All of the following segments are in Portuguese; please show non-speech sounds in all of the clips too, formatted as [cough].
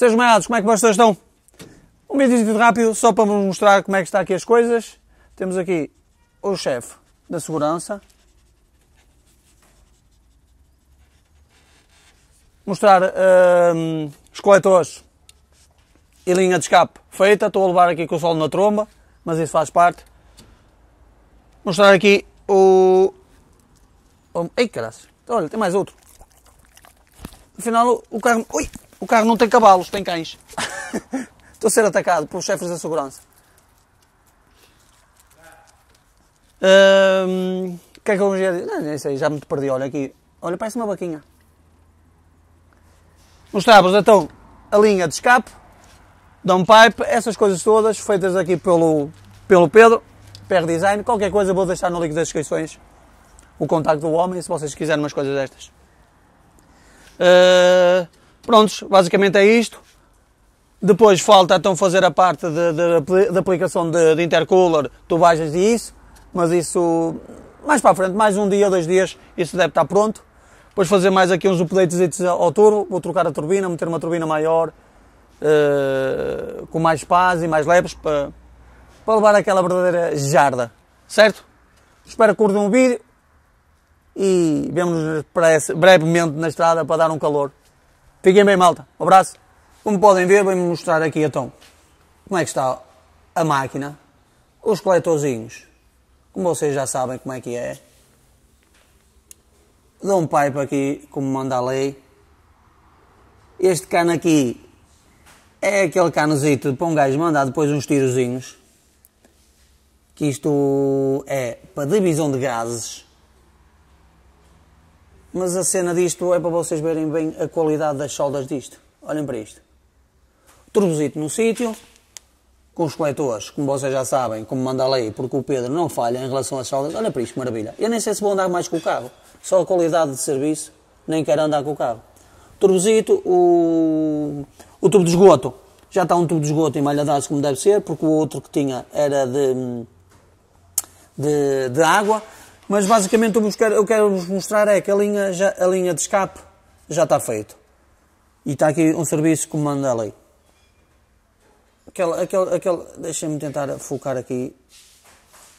Sejam bem-vindos como é que vocês estão? Um vídeo rápido só para vos mostrar como é que está aqui as coisas. Temos aqui o chefe da segurança. Mostrar hum, os coletores e linha de escape feita. Estou a levar aqui com o sol na tromba, mas isso faz parte. Mostrar aqui o... Ei, caras, Olha, tem mais outro. Afinal, o carro... Ui! O carro não tem cavalos, tem cães. [laughs] Estou a ser atacado pelos chefes da segurança. o que é que eu ia dizer? Não, sei, já me perdi. Olha aqui. Olha, parece uma vaquinha. Nos tábuas, então, a linha de escape, downpipe, essas coisas todas feitas aqui pelo, pelo Pedro, PR Design. Qualquer coisa vou deixar no link das descrições o contacto do homem, se vocês quiserem umas coisas destas. Uh, Prontos, basicamente é isto. Depois falta então fazer a parte da aplicação de, de intercooler, tubagens e isso, mas isso mais para a frente, mais um dia, dois dias, isso deve estar pronto. Depois fazer mais aqui uns updates ao turbo, vou trocar a turbina, meter uma turbina maior, uh, com mais pás e mais leves, para, para levar aquela verdadeira jarda, certo? Espero que curtam o vídeo e vemos nos brevemente na estrada para dar um calor. Fiquem bem, malta. Um abraço. Como podem ver, vou-me mostrar aqui então como é que está a máquina. Os coletorzinhos, como vocês já sabem como é que é. Dou um pipe aqui, como manda a lei. Este cano aqui é aquele canozito para um gajo mandar depois uns tirozinhos. Que isto é para divisão de gases mas a cena disto é para vocês verem bem a qualidade das soldas disto. Olhem para isto. Turbosito no sítio, com os coletores, como vocês já sabem, como manda a lei, porque o Pedro não falha em relação às soldas. Olha para isto, que maravilha. Eu nem sei se vou andar mais com o carro. Só a qualidade de serviço, nem quero andar com o carro. Turbosito, o, o tubo de esgoto. Já está um tubo de esgoto em emalhadaço como deve ser, porque o outro que tinha era de, de, de água. Mas basicamente eu, que eu quero vos mostrar é que a linha, já, a linha de escape já está feita. E está aqui um serviço que manda a lei. aquela aquela Deixem-me tentar focar aqui.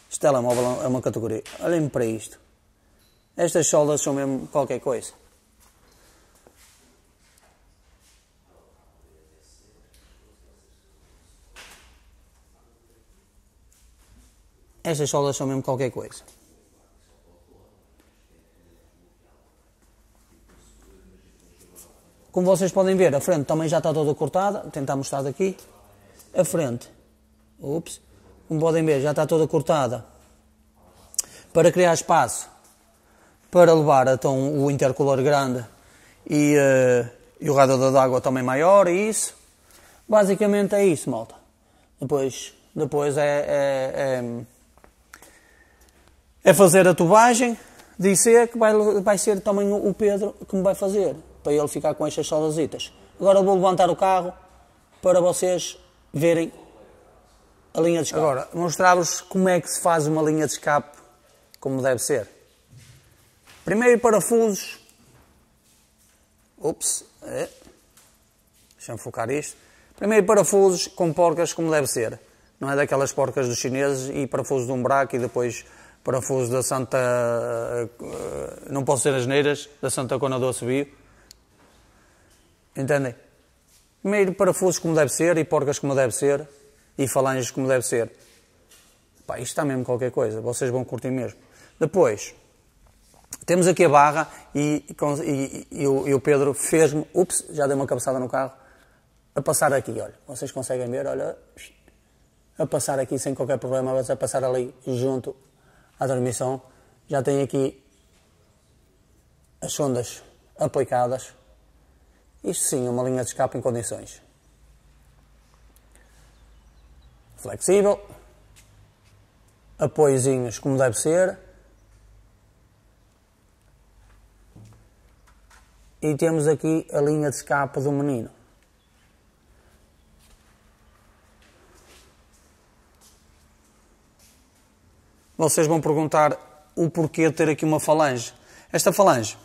Este telemóvel é uma categoria. Olhem-me para isto. Estas soldas são mesmo qualquer coisa. Estas soldas são mesmo qualquer coisa. Como vocês podem ver, a frente também já está toda cortada. Vou tentar mostrar daqui. A frente. Ups. Como podem ver, já está toda cortada. Para criar espaço. Para levar então o intercolor grande e, uh, e o radiador d'água também maior e isso. Basicamente é isso, malta. Depois, depois é, é, é, é fazer a tubagem. Dizer que vai, vai ser também o Pedro que me vai fazer para ele ficar com estas salvazitas. Agora vou levantar o carro para vocês verem a linha de escape. Agora, mostrar-vos como é que se faz uma linha de escape como deve ser. Primeiro parafusos. Ups. É. Deixa-me focar isto. Primeiro parafusos com porcas como deve ser. Não é daquelas porcas dos chineses e parafuso de um buraco e depois parafuso da Santa. Eh, não posso ser as neiras, da Santa Cona do Assobio Entendem? Primeiro parafusos como deve ser, e porcas como deve ser, e falanges como deve ser. Pá, isto está mesmo qualquer coisa, vocês vão curtir mesmo. Depois, temos aqui a barra e, e, e, e o, o, Pedro fez-me, ups, já dei uma cabeçada no carro, a passar aqui, olha, vocês conseguem ver, olha, a passar aqui sem qualquer problema, a passar ali junto à transmissão, já tem aqui as sondas aplicadas isto sim, uma linha de escape em condições. Flexível. Apoiozinhos como deve ser. E temos aqui a linha de escape do menino. Vocês vão perguntar o porquê ter aqui uma falange. Esta falange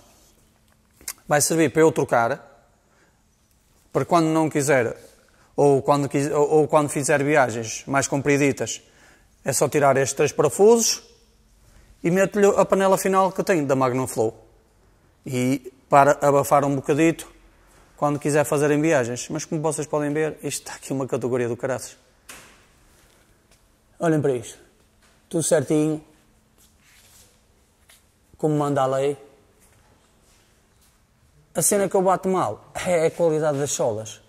vai servir para eu trocar para quando não quiser ou quando, ou, ou quando fizer viagens mais compriditas, é só tirar estes três parafusos e meto-lhe a panela final que eu tenho da Magnum Flow. E para abafar um bocadito quando quiser em viagens. Mas como vocês podem ver, isto está aqui uma categoria do caraças. Olhem para isto. Tudo certinho. Como manda a lei. A cena que eu bato mal é a qualidade das solas.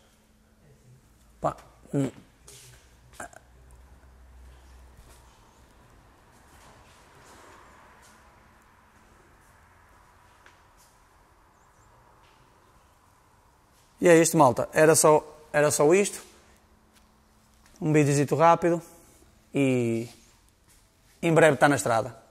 Pá. Hum. E é isto, malta. Era só, era só isto. Um videozito rápido. E em breve está na estrada.